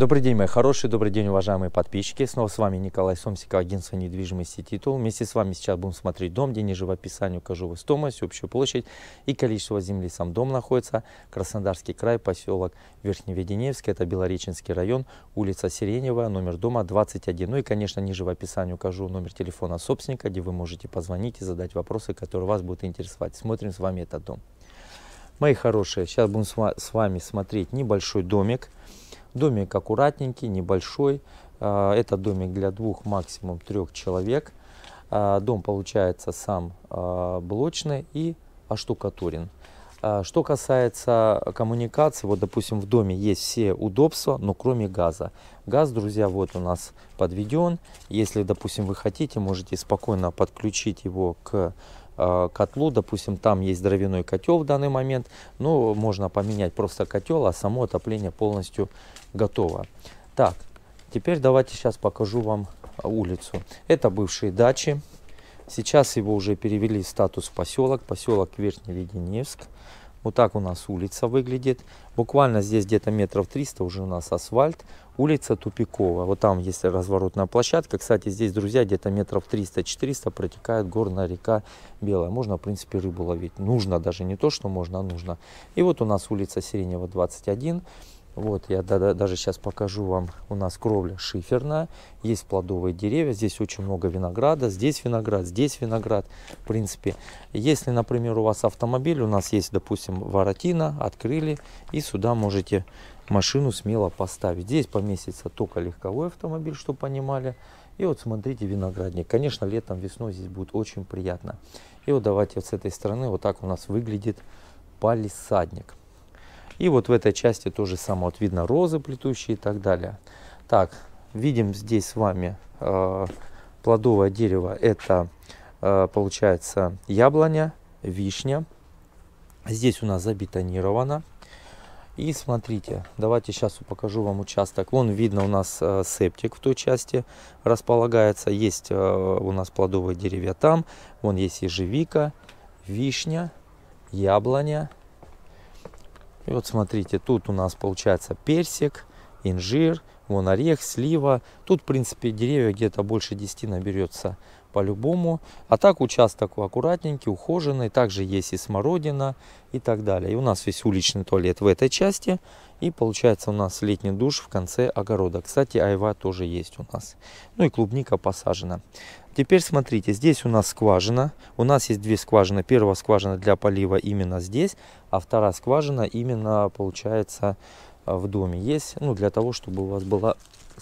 Добрый день, мои хорошие, добрый день, уважаемые подписчики. Снова с вами Николай Сомсика, агентство недвижимости «Титул». Вместе с вами сейчас будем смотреть дом, где ниже в описании укажу его стоимость, общую площадь и количество земли. Сам дом находится. Краснодарский край, поселок Верхневеденевский, это Белореченский район, улица Сиреневая, номер дома 21. Ну и, конечно, ниже в описании укажу номер телефона собственника, где вы можете позвонить и задать вопросы, которые вас будут интересовать. Смотрим с вами этот дом. Мои хорошие, сейчас будем с вами смотреть небольшой домик. Домик аккуратненький, небольшой. А, это домик для двух, максимум трех человек. А, дом получается сам а, блочный и оштукатурен. Что касается коммуникации, вот, допустим, в доме есть все удобства, но кроме газа. Газ, друзья, вот у нас подведен. Если, допустим, вы хотите, можете спокойно подключить его к котлу, допустим, там есть дровяной котел в данный момент, но можно поменять просто котел, а само отопление полностью готово. Так, теперь давайте сейчас покажу вам а, улицу. Это бывшие дачи. Сейчас его уже перевели в статус поселок. Поселок Верхний Веденевск. Вот так у нас улица выглядит. Буквально здесь где-то метров 300 уже у нас асфальт. Улица Тупикова. Вот там есть разворотная площадка. Кстати, здесь, друзья, где-то метров 300-400 протекает горная река Белая. Можно, в принципе, рыбу ловить. Нужно даже не то, что можно, а нужно. И вот у нас улица Сиренева, 21. Вот, я даже сейчас покажу вам. У нас кровля шиферная, есть плодовые деревья, здесь очень много винограда, здесь виноград, здесь виноград. В принципе, если, например, у вас автомобиль, у нас есть, допустим, воротина, открыли, и сюда можете машину смело поставить. Здесь поместится только легковой автомобиль, чтобы понимали. И вот смотрите виноградник. Конечно, летом, весной здесь будет очень приятно. И вот давайте вот с этой стороны вот так у нас выглядит палисадник. И вот в этой части тоже самое. Вот видно розы плетущие и так далее. Так, видим здесь с вами э, плодовое дерево. Это э, получается яблоня, вишня. Здесь у нас забетонировано. И смотрите, давайте сейчас покажу вам участок. Вон видно у нас э, септик в той части располагается. Есть э, у нас плодовые деревья там. Вон есть ежевика, вишня, яблоня, и вот смотрите, тут у нас получается персик, инжир, вон орех, слива. Тут, в принципе, деревья где-то больше 10 наберется по-любому. А так участок аккуратненький, ухоженный. Также есть и смородина и так далее. И у нас весь уличный туалет в этой части. И получается у нас летний душ в конце огорода. Кстати, айва тоже есть у нас. Ну и клубника посажена. Теперь смотрите, здесь у нас скважина. У нас есть две скважины. Первая скважина для полива именно здесь, а вторая скважина именно получается э, в доме. Есть, ну для того, чтобы у вас была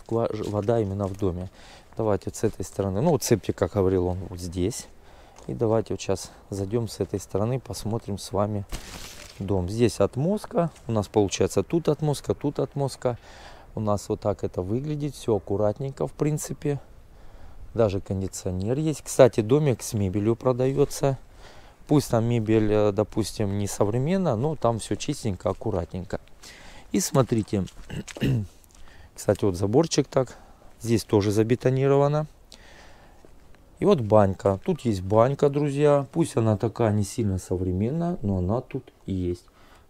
вода именно в доме. Давайте вот с этой стороны. Ну, цепи, как говорил он, вот здесь. И давайте вот сейчас зайдем с этой стороны, посмотрим с вами дом. Здесь отмозка. У нас получается тут отмозка, тут отмозка. У нас вот так это выглядит. Все аккуратненько, в принципе. Даже кондиционер есть. Кстати, домик с мебелью продается. Пусть там мебель, э, допустим, не современная, но там все чистенько, аккуратненько. И смотрите. Кстати, вот заборчик так Здесь тоже забетонировано. И вот банька. Тут есть банька, друзья. Пусть она такая не сильно современная, но она тут и есть.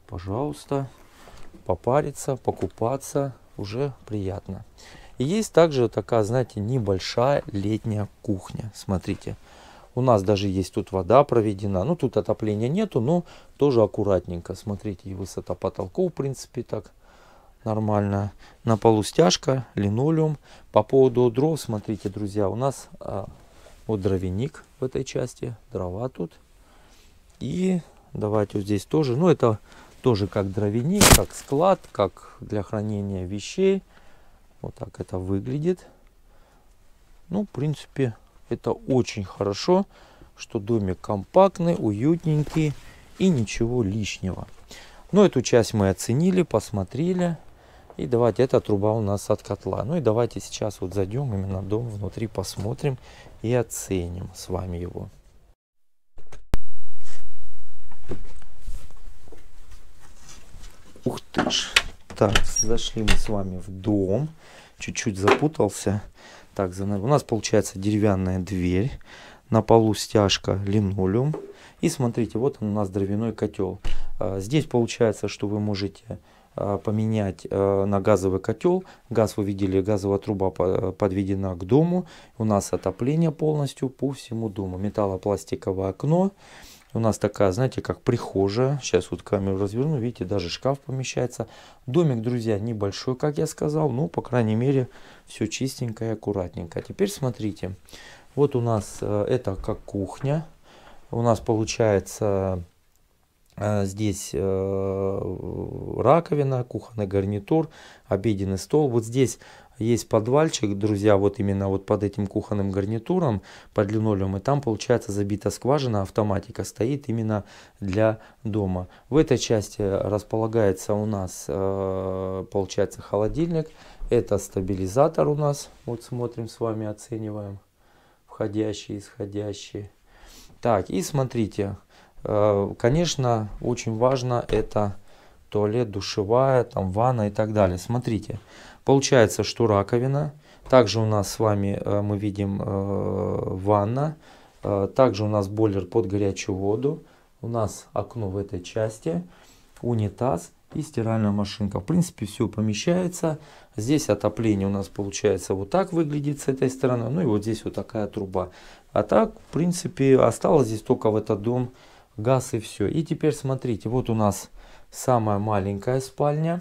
Пожалуйста, попариться, покупаться уже приятно. И есть также такая, знаете, небольшая летняя кухня. Смотрите. У нас даже есть тут вода проведена. Ну, тут отопления нету, но тоже аккуратненько. Смотрите, и высота потолков, в принципе, так нормально. На полу стяжка, линолеум. По поводу дров, смотрите, друзья, у нас а, вот дровяник в этой части, дрова тут. И давайте вот здесь тоже, ну это тоже как дровяник, как склад, как для хранения вещей. Вот так это выглядит. Ну, в принципе, это очень хорошо, что домик компактный, уютненький и ничего лишнего. Но эту часть мы оценили, посмотрели. И давайте, эта труба у нас от котла. Ну и давайте сейчас вот зайдем именно дом внутри, посмотрим и оценим с вами его. Ух ты ж. Так, зашли мы с вами в дом. Чуть-чуть запутался. Так, у нас получается деревянная дверь. На полу стяжка линолеум. И смотрите, вот он у нас дровяной котел. А, здесь получается, что вы можете Э, поменять э, на газовый котел. Газ вы видели, газовая труба э, подведена к дому. У нас отопление полностью по всему дому. Металлопластиковое окно. У нас такая, знаете, как прихожая. Сейчас вот камеру разверну, видите, даже шкаф помещается. Домик, друзья, небольшой, как я сказал, но, ну, по крайней мере, все чистенько и аккуратненько. Теперь смотрите, вот у нас это как кухня. У нас получается а, здесь э, раковина, кухонный гарнитур, обеденный стол. Вот здесь есть подвальчик, друзья, вот именно вот под этим кухонным гарнитуром, под линолеум, и там получается забита скважина, автоматика стоит именно для дома. В этой части располагается у нас, э, получается, холодильник, это стабилизатор у нас, вот смотрим с вами, оцениваем, входящие, исходящие. Так, и смотрите, Э, конечно, очень важно это туалет, душевая, там ванна и так далее. Смотрите, получается, что раковина. Также у нас с вами э, мы видим э, ванна. Также у нас бойлер под горячую воду. У нас окно в этой части, унитаз и стиральная машинка. В принципе, все помещается. Здесь отопление у нас получается вот так выглядит с этой стороны. Ну и вот здесь вот такая труба. А так, в принципе, осталось здесь только в этот дом газ и все. И теперь смотрите, вот у нас самая маленькая спальня.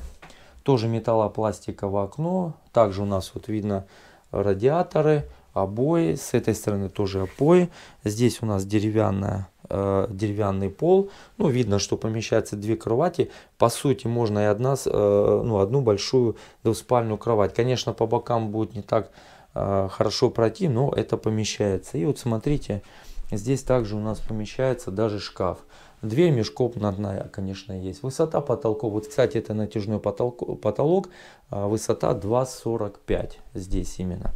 Тоже металлопластиковое окно. Также у нас вот видно радиаторы, обои. С этой стороны тоже обои. Здесь у нас деревянная э, деревянный пол. Ну, видно, что помещается две кровати. По сути, можно и одна, э, ну, одну большую двуспальную кровать. Конечно, по бокам будет не так э, хорошо пройти, но это помещается. И вот смотрите, Здесь также у нас помещается даже шкаф. Дверь межкомнатная, конечно, есть. Высота потолка, вот, кстати, это натяжной потолок, потолок а, высота 2,45 здесь именно.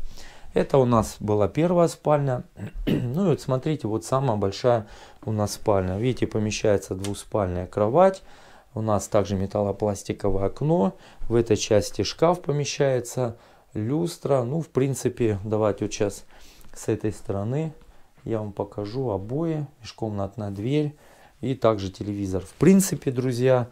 Это у нас была первая спальня. Ну и вот смотрите, вот самая большая у нас спальня. Видите, помещается двуспальная кровать. У нас также металлопластиковое окно. В этой части шкаф помещается, люстра. Ну, в принципе, давайте вот сейчас с этой стороны я вам покажу обои, межкомнатная дверь и также телевизор. В принципе, друзья,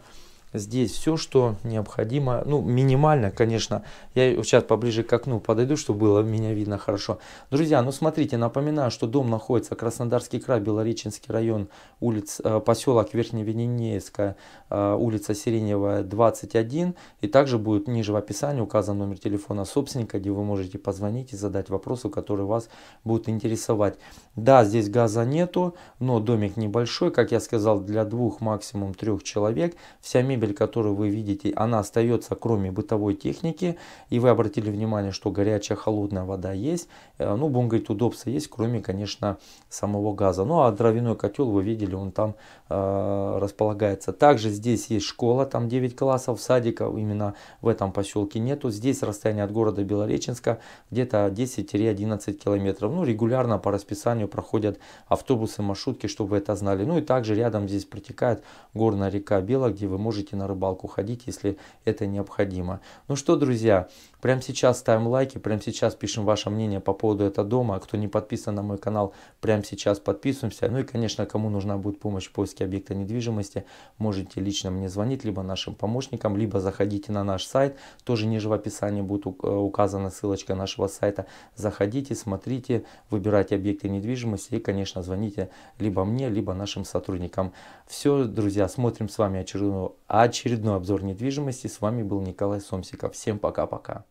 Здесь все, что необходимо, ну минимально, конечно, я сейчас поближе к окну подойду, чтобы было меня видно хорошо. Друзья, ну смотрите, напоминаю, что дом находится Краснодарский край, Белореченский район, улиц, э, поселок Верхневененеевская, э, улица Сиреневая, 21. И также будет ниже в описании указан номер телефона собственника, где вы можете позвонить и задать вопросы, которые вас будут интересовать. Да, здесь газа нету, но домик небольшой, как я сказал, для двух, максимум трех человек. Вся мебель мебель, которую вы видите, она остается кроме бытовой техники. И вы обратили внимание, что горячая, холодная вода есть. Э, ну, будем говорить, удобства есть, кроме, конечно, самого газа. Ну, а дровяной котел, вы видели, он там Э, располагается. Также здесь есть школа, там 9 классов, садика именно в этом поселке нету. Здесь расстояние от города Белореченска где-то 10-11 километров. Ну, регулярно по расписанию проходят автобусы, маршрутки, чтобы вы это знали. Ну и также рядом здесь протекает горная река Бела, где вы можете на рыбалку ходить, если это необходимо. Ну что, друзья, прямо сейчас ставим лайки, прямо сейчас пишем ваше мнение по поводу этого дома. Кто не подписан на мой канал, прямо сейчас подписываемся. Ну и, конечно, кому нужна будет помощь в поиске планировки объекта недвижимости, можете лично мне звонить, либо нашим помощникам, либо заходите на наш сайт, тоже ниже в описании будет э, указана ссылочка нашего сайта. Заходите, смотрите, выбирайте объекты недвижимости и, конечно, звоните либо мне, либо нашим сотрудникам. Все, друзья, смотрим с вами очередной, очередной обзор недвижимости. С вами был Николай Сомсиков. Всем пока-пока.